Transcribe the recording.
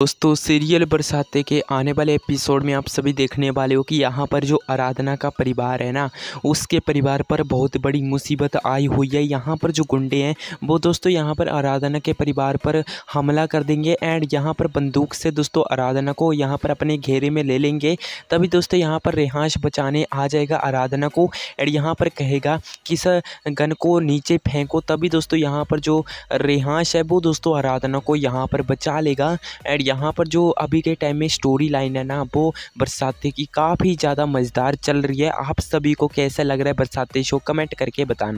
दोस्तों सीरियल बरसाते के आने वाले एपिसोड में आप सभी देखने वाले हो कि यहाँ पर जो आराधना का परिवार है ना उसके परिवार पर बहुत बड़ी मुसीबत आई हुई है यहाँ पर जो गुंडे हैं वो दोस्तों यहाँ पर आराधना के परिवार पर हमला कर देंगे एंड यहाँ पर बंदूक से दोस्तों आराधना को यहाँ पर अपने घेरे में ले लेंगे तभी दोस्तों यहाँ पर रिहाश बचाने आ जाएगा आराधना को एंड यहाँ पर कहेगा कि सर गन को नीचे फेंको तभी दोस्तों यहाँ पर जो रिहाश है वो दोस्तों आराधना को यहाँ पर बचा लेगा एंड यहाँ पर जो अभी के टाइम में स्टोरी लाइन है ना वो बरसाती की काफ़ी ज़्यादा मज़ेदार चल रही है आप सभी को कैसा लग रहा है बरसाती शो कमेंट करके बताना